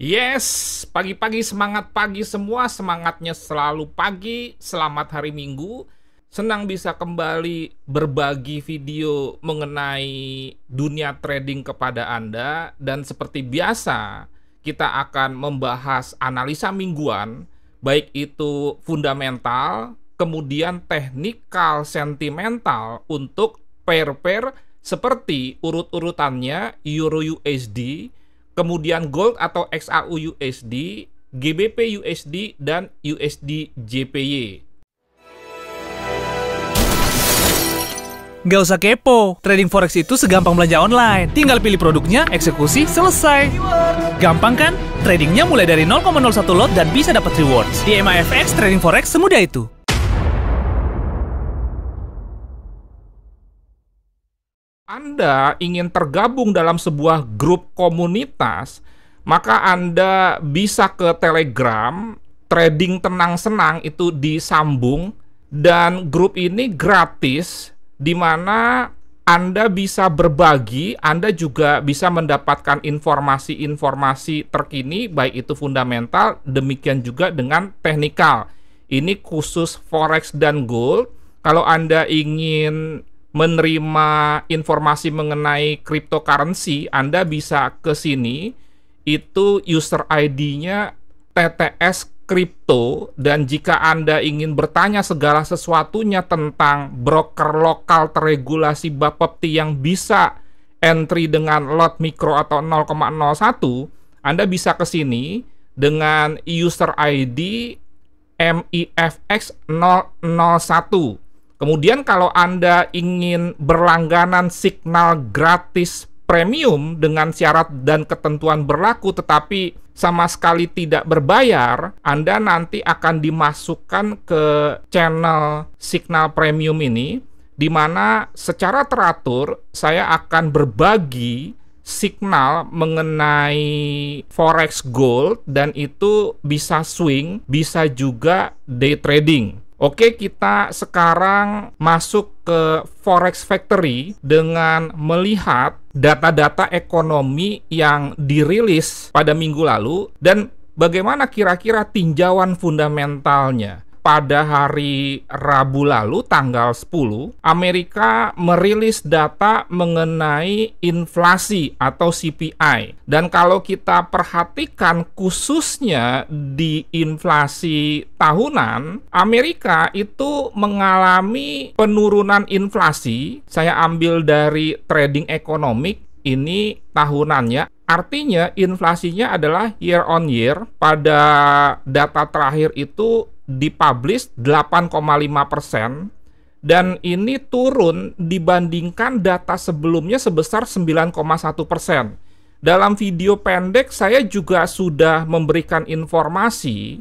Yes, pagi-pagi semangat pagi semua, semangatnya selalu pagi. Selamat hari Minggu. Senang bisa kembali berbagi video mengenai dunia trading kepada Anda dan seperti biasa kita akan membahas analisa mingguan baik itu fundamental, kemudian teknikal, sentimental untuk pair-pair seperti urut-urutannya Euro USD kemudian Gold atau XAU USD, GBP USD, dan USD JPY. Gak usah kepo, trading forex itu segampang belanja online. Tinggal pilih produknya, eksekusi, selesai. Gampang kan? Tradingnya mulai dari 0,01 lot dan bisa dapat rewards. Di MIFX Trading Forex semudah itu. Anda ingin tergabung dalam sebuah grup komunitas, maka Anda bisa ke Telegram, trading tenang senang itu disambung dan grup ini gratis di mana Anda bisa berbagi, Anda juga bisa mendapatkan informasi-informasi terkini baik itu fundamental demikian juga dengan teknikal. Ini khusus forex dan gold. Kalau Anda ingin menerima informasi mengenai cryptocurrency, Anda bisa ke sini. Itu user ID-nya TTS Crypto dan jika Anda ingin bertanya segala sesuatunya tentang broker lokal terregulasi Bapepti yang bisa entry dengan lot mikro atau 0,01, Anda bisa ke sini dengan user ID MIFX001 Kemudian kalau Anda ingin berlangganan signal gratis premium dengan syarat dan ketentuan berlaku tetapi sama sekali tidak berbayar, Anda nanti akan dimasukkan ke channel signal premium ini di mana secara teratur saya akan berbagi signal mengenai forex gold dan itu bisa swing, bisa juga day trading. Oke, kita sekarang masuk ke Forex Factory dengan melihat data-data ekonomi yang dirilis pada minggu lalu dan bagaimana kira-kira tinjauan fundamentalnya pada hari Rabu lalu tanggal 10, Amerika merilis data mengenai inflasi atau CPI. Dan kalau kita perhatikan khususnya di inflasi tahunan, Amerika itu mengalami penurunan inflasi. Saya ambil dari trading ekonomi ini tahunannya Artinya inflasinya adalah year on year pada data terakhir itu dipublish 8,5 persen dan ini turun dibandingkan data sebelumnya sebesar 9,1 persen. Dalam video pendek saya juga sudah memberikan informasi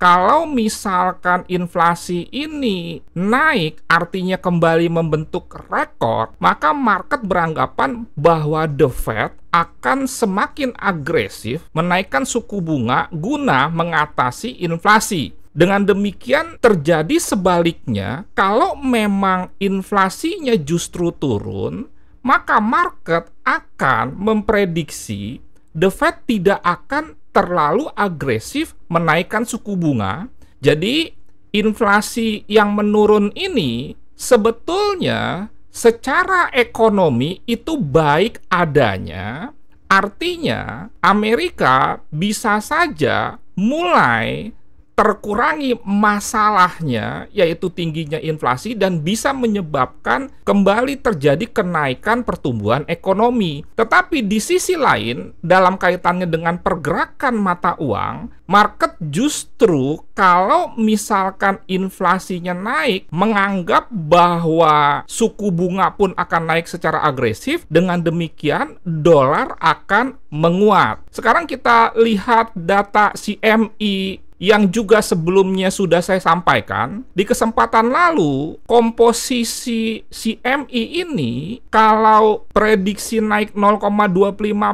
kalau misalkan inflasi ini naik, artinya kembali membentuk rekor, maka market beranggapan bahwa The Fed akan semakin agresif menaikkan suku bunga guna mengatasi inflasi. Dengan demikian terjadi sebaliknya, kalau memang inflasinya justru turun, maka market akan memprediksi the Fed tidak akan terlalu agresif menaikkan suku bunga. Jadi inflasi yang menurun ini sebetulnya secara ekonomi itu baik adanya. Artinya Amerika bisa saja mulai terkurangi masalahnya yaitu tingginya inflasi dan bisa menyebabkan kembali terjadi kenaikan pertumbuhan ekonomi. Tetapi di sisi lain dalam kaitannya dengan pergerakan mata uang, market justru kalau misalkan inflasinya naik menganggap bahwa suku bunga pun akan naik secara agresif dengan demikian dolar akan menguat. Sekarang kita lihat data CMI e yang juga sebelumnya sudah saya sampaikan, di kesempatan lalu komposisi CMI ini kalau prediksi naik 0,25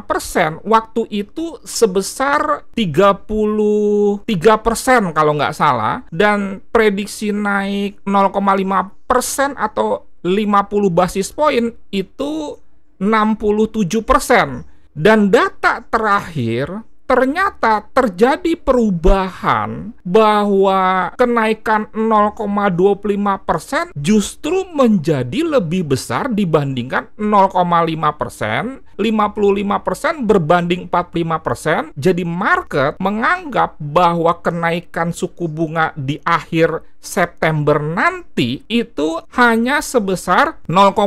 persen, waktu itu sebesar 33 persen kalau nggak salah, dan prediksi naik 0,5 persen atau 50 basis point itu 67 persen. Dan data terakhir ternyata terjadi perubahan bahwa kenaikan 0,25% justru menjadi lebih besar dibandingkan 0,5%, 55% berbanding 45%. Jadi market menganggap bahwa kenaikan suku bunga di akhir September nanti itu hanya sebesar 0,25%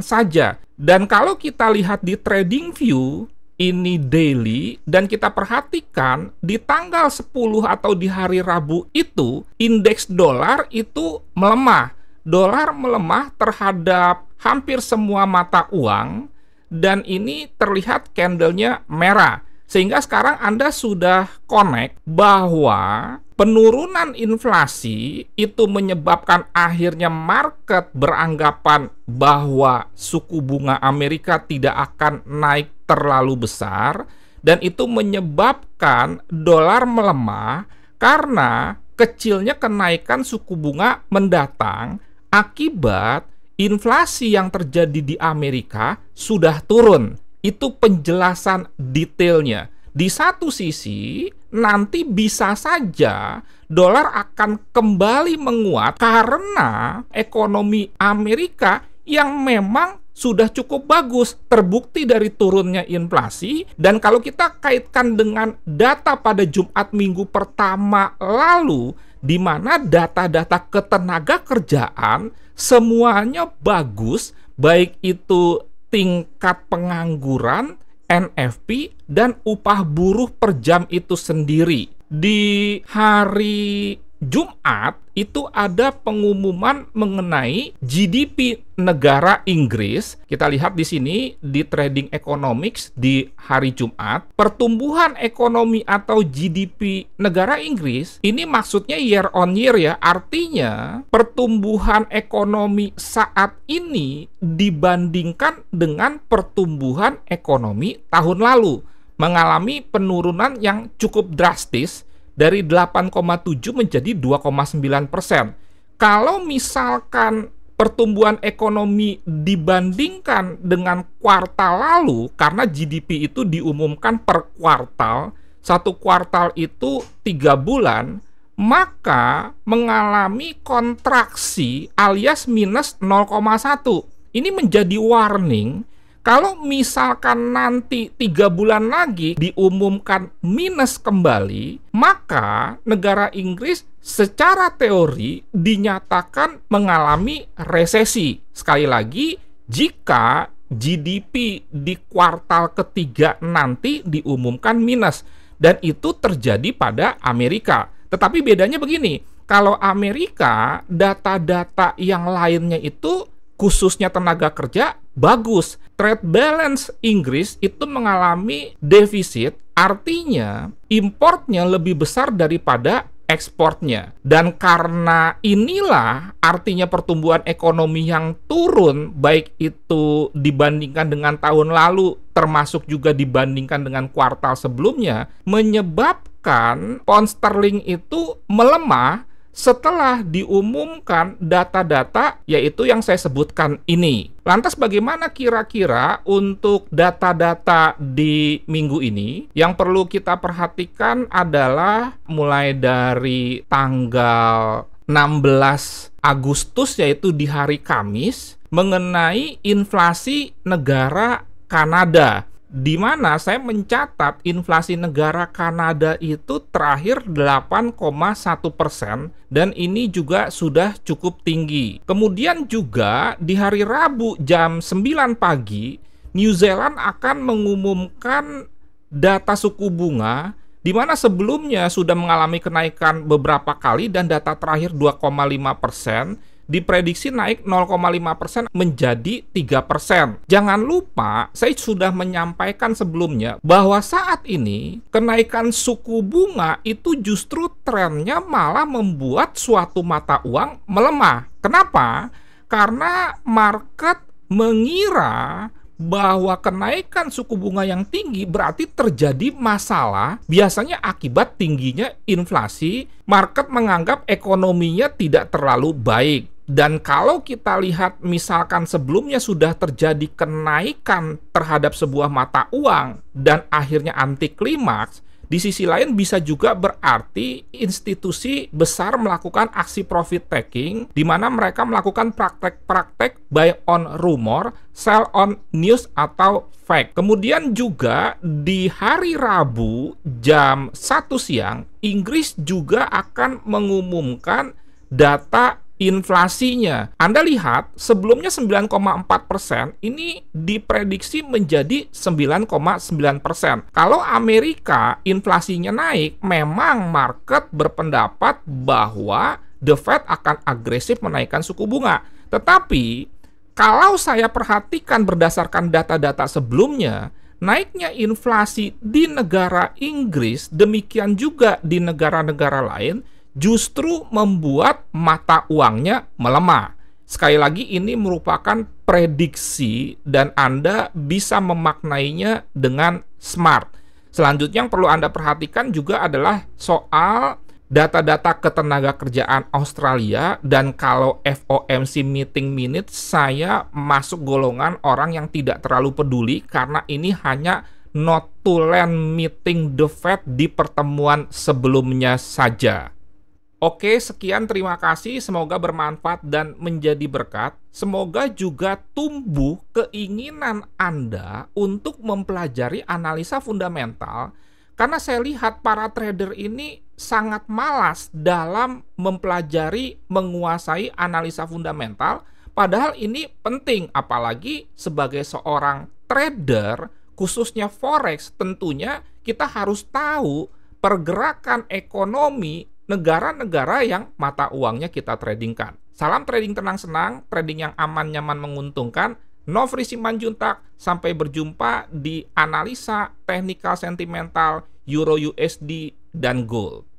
saja. Dan kalau kita lihat di trading view, ini daily dan kita perhatikan di tanggal 10 atau di hari Rabu itu indeks dolar itu melemah. Dolar melemah terhadap hampir semua mata uang dan ini terlihat candlenya merah. Sehingga sekarang Anda sudah connect bahwa penurunan inflasi itu menyebabkan akhirnya market beranggapan bahwa suku bunga Amerika tidak akan naik terlalu besar dan itu menyebabkan dolar melemah karena kecilnya kenaikan suku bunga mendatang akibat inflasi yang terjadi di Amerika sudah turun. Itu penjelasan detailnya. Di satu sisi, nanti bisa saja dolar akan kembali menguat karena ekonomi Amerika yang memang sudah cukup bagus terbukti dari turunnya inflasi dan kalau kita kaitkan dengan data pada Jumat minggu pertama lalu di mana data-data ketenaga kerjaan semuanya bagus baik itu tingkat pengangguran NFP dan upah buruh per jam itu sendiri di hari Jumat itu ada pengumuman mengenai GDP negara Inggris. Kita lihat di sini di Trading Economics di hari Jumat, pertumbuhan ekonomi atau GDP negara Inggris ini maksudnya year on year ya. Artinya pertumbuhan ekonomi saat ini dibandingkan dengan pertumbuhan ekonomi tahun lalu mengalami penurunan yang cukup drastis dari 8,7 menjadi 2,9 persen. Kalau misalkan pertumbuhan ekonomi dibandingkan dengan kuartal lalu, karena GDP itu diumumkan per kuartal, satu kuartal itu tiga bulan, maka mengalami kontraksi alias minus 0,1. Ini menjadi warning kalau misalkan nanti tiga bulan lagi diumumkan minus kembali, maka negara Inggris secara teori dinyatakan mengalami resesi. Sekali lagi, jika GDP di kuartal ketiga nanti diumumkan minus dan itu terjadi pada Amerika. Tetapi bedanya begini, kalau Amerika data-data yang lainnya itu khususnya tenaga kerja bagus. Trade balance Inggris itu mengalami defisit, artinya importnya lebih besar daripada ekspornya. Dan karena inilah artinya pertumbuhan ekonomi yang turun baik itu dibandingkan dengan tahun lalu termasuk juga dibandingkan dengan kuartal sebelumnya menyebabkan pound sterling itu melemah setelah diumumkan data-data yaitu yang saya sebutkan ini. Lantas bagaimana kira-kira untuk data-data di minggu ini? Yang perlu kita perhatikan adalah mulai dari tanggal 16 Agustus yaitu di hari Kamis mengenai inflasi negara Kanada di mana saya mencatat inflasi negara Kanada itu terakhir 8,1 persen dan ini juga sudah cukup tinggi. Kemudian juga di hari Rabu jam 9 pagi, New Zealand akan mengumumkan data suku bunga di mana sebelumnya sudah mengalami kenaikan beberapa kali dan data terakhir 2,5 persen diprediksi naik 0,5% menjadi 3%. Jangan lupa, saya sudah menyampaikan sebelumnya bahwa saat ini kenaikan suku bunga itu justru trennya malah membuat suatu mata uang melemah. Kenapa? Karena market mengira bahwa kenaikan suku bunga yang tinggi berarti terjadi masalah biasanya akibat tingginya inflasi, market menganggap ekonominya tidak terlalu baik. Dan kalau kita lihat misalkan sebelumnya sudah terjadi kenaikan terhadap sebuah mata uang dan akhirnya anti klimaks, di sisi lain bisa juga berarti institusi besar melakukan aksi profit taking di mana mereka melakukan praktek-praktek buy on rumor, sell on news atau fake. Kemudian juga di hari Rabu jam 1 siang, Inggris juga akan mengumumkan data inflasinya. Anda lihat sebelumnya 9,4 persen ini diprediksi menjadi 9,9 persen. Kalau Amerika inflasinya naik, memang market berpendapat bahwa The Fed akan agresif menaikkan suku bunga. Tetapi kalau saya perhatikan berdasarkan data-data sebelumnya, naiknya inflasi di negara Inggris demikian juga di negara-negara lain justru membuat mata uangnya melemah. Sekali lagi ini merupakan prediksi dan Anda bisa memaknainya dengan smart. Selanjutnya yang perlu Anda perhatikan juga adalah soal data-data ketenaga kerjaan Australia dan kalau FOMC meeting minutes saya masuk golongan orang yang tidak terlalu peduli karena ini hanya notulen meeting the Fed di pertemuan sebelumnya saja. Oke, sekian terima kasih. Semoga bermanfaat dan menjadi berkat. Semoga juga tumbuh keinginan Anda untuk mempelajari analisa fundamental karena saya lihat para trader ini sangat malas dalam mempelajari menguasai analisa fundamental padahal ini penting apalagi sebagai seorang trader khususnya forex tentunya kita harus tahu pergerakan ekonomi negara-negara yang mata uangnya kita tradingkan. Salam trading tenang-senang, trading yang aman-nyaman menguntungkan. no Novri Simanjuntak, sampai berjumpa di analisa teknikal sentimental Euro USD dan gold.